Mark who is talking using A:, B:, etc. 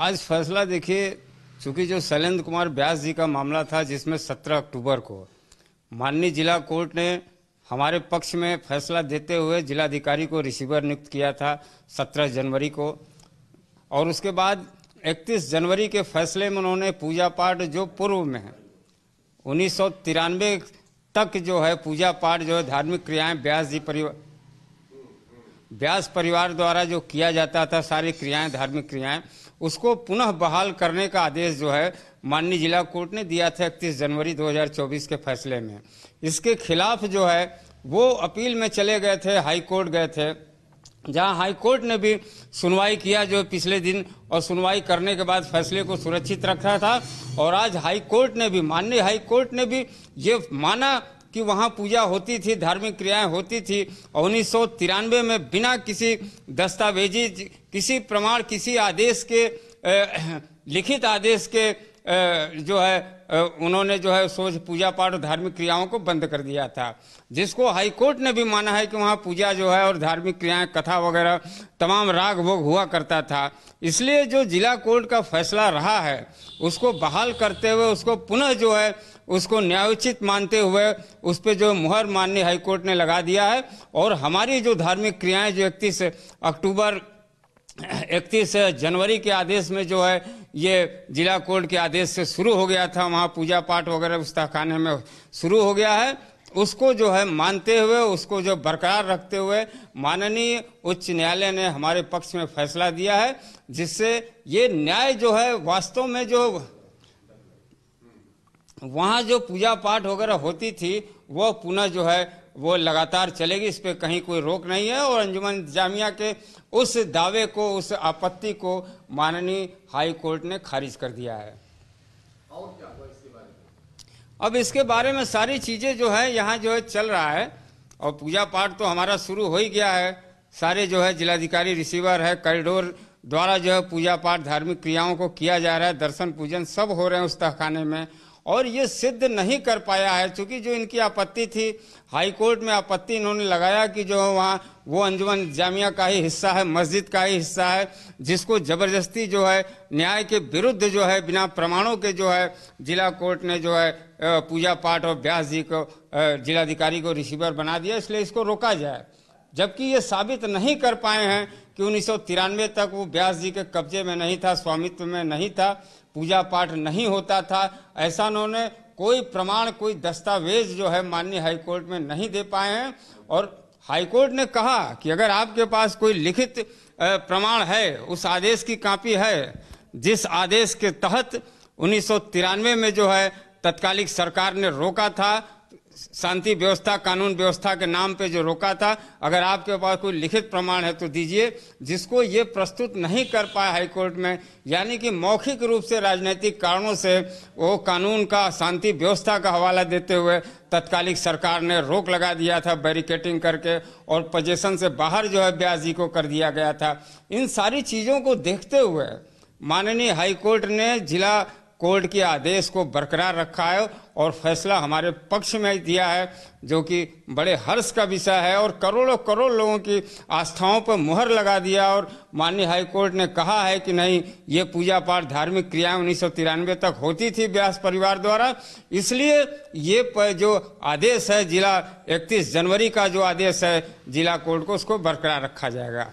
A: आज फैसला देखिए चूंकि जो शैलेंद्र कुमार ब्यास जी का मामला था जिसमें 17 अक्टूबर को माननीय जिला कोर्ट ने हमारे पक्ष में फैसला देते हुए जिलाधिकारी को रिसीवर नियुक्त किया था 17 जनवरी को और उसके बाद 31 जनवरी के फैसले में उन्होंने पूजा पाठ जो पूर्व में है उन्नीस तक जो है पूजा पाठ जो है धार्मिक क्रियाएँ ब्यास जी परिवार ब्यास परिवार द्वारा जो किया जाता था सारी क्रियाएँ धार्मिक क्रियाएँ उसको पुनः बहाल करने का आदेश जो है माननीय जिला कोर्ट ने दिया था इकतीस जनवरी 2024 के फैसले में इसके खिलाफ जो है वो अपील में चले गए थे हाई कोर्ट गए थे जहां हाई कोर्ट ने भी सुनवाई किया जो पिछले दिन और सुनवाई करने के बाद फैसले को सुरक्षित रखा था और आज हाई कोर्ट ने भी माननीय हाई कोर्ट ने भी ये माना कि वहाँ पूजा होती थी धार्मिक क्रियाएं होती थी और उन्नीस में बिना किसी दस्तावेजी किसी प्रमाण किसी आदेश के लिखित आदेश के जो है उन्होंने जो है सोच पूजा पाठ और धार्मिक क्रियाओं को बंद कर दिया था जिसको हाईकोर्ट ने भी माना है कि वहाँ पूजा जो है और धार्मिक क्रियाएं कथा वगैरह तमाम राग भोग हुआ करता था इसलिए जो जिला कोर्ट का फैसला रहा है उसको बहाल करते हुए उसको पुनः जो है उसको न्यायोचित मानते हुए उस पर जो मुहर माननीय हाईकोर्ट ने लगा दिया है और हमारी जो धार्मिक क्रियाएं जो इकतीस अक्टूबर इकतीस जनवरी के आदेश में जो है ये जिला कोर्ट के आदेश से शुरू हो गया था वहाँ पूजा पाठ वगैरह उस तहखाने में शुरू हो गया है उसको जो है मानते हुए उसको जो बरकरार रखते हुए माननीय उच्च न्यायालय ने हमारे पक्ष में फैसला दिया है जिससे ये न्याय जो है वास्तव में जो वहाँ जो पूजा पाठ वगैरह होती थी वह पुनः जो है वो लगातार चलेगी इस पर कहीं कोई रोक नहीं है और अंजुमन जामिया के उस दावे को उस आपत्ति को माननीय हाई कोर्ट ने खारिज कर दिया है और क्या इसके बारे में अब इसके बारे में सारी चीज़ें जो है यहाँ जो है चल रहा है और पूजा पाठ तो हमारा शुरू हो ही गया है सारे जो है जिलाधिकारी रिसीवर है कॉरिडोर द्वारा जो है पूजा पाठ धार्मिक क्रियाओं को किया जा रहा है दर्शन पूजन सब हो रहे हैं उस तहखाने में और ये सिद्ध नहीं कर पाया है क्योंकि जो इनकी आपत्ति थी हाई कोर्ट में आपत्ति इन्होंने लगाया कि जो वहाँ वो अंजुमन जामिया का ही हिस्सा है मस्जिद का ही हिस्सा है जिसको जबरदस्ती जो है न्याय के विरुद्ध जो है बिना प्रमाणों के जो है जिला कोर्ट ने जो है पूजा पाठ और ब्यास जी को जिलाधिकारी को रिसीवर बना दिया इसलिए इसको रोका जाए जबकि ये साबित नहीं कर पाए हैं कि उन्नीस तक वो व्यास जी के कब्जे में नहीं था स्वामित्व में नहीं था पूजा पाठ नहीं होता था ऐसा उन्होंने कोई प्रमाण कोई दस्तावेज जो है माननीय हाईकोर्ट में नहीं दे पाए हैं और हाईकोर्ट ने कहा कि अगर आपके पास कोई लिखित प्रमाण है उस आदेश की कापी है जिस आदेश के तहत उन्नीस में जो है तत्कालिक सरकार ने रोका था शांति व्यवस्था कानून व्यवस्था के नाम पे जो रोका था अगर आपके पास कोई लिखित प्रमाण है तो दीजिए जिसको ये प्रस्तुत नहीं कर पाए हाईकोर्ट में यानी कि मौखिक रूप से राजनीतिक कारणों से वो कानून का शांति व्यवस्था का हवाला देते हुए तत्कालिक सरकार ने रोक लगा दिया था बैरिकेटिंग करके और पोजेशन से बाहर जो है ब्याजी को कर दिया गया था इन सारी चीज़ों को देखते हुए माननीय हाईकोर्ट ने जिला कोर्ट के आदेश को बरकरार रखा है और फैसला हमारे पक्ष में दिया है जो कि बड़े हर्ष का विषय है और करोड़ों करोड़ लोगों की आस्थाओं पर मुहर लगा दिया और माननीय हाईकोर्ट ने कहा है कि नहीं ये पूजा पाठ धार्मिक क्रियाएं उन्नीस तक होती थी व्यास परिवार द्वारा इसलिए ये जो आदेश है जिला इकतीस जनवरी का जो आदेश है जिला कोर्ट को उसको बरकरार रखा जाएगा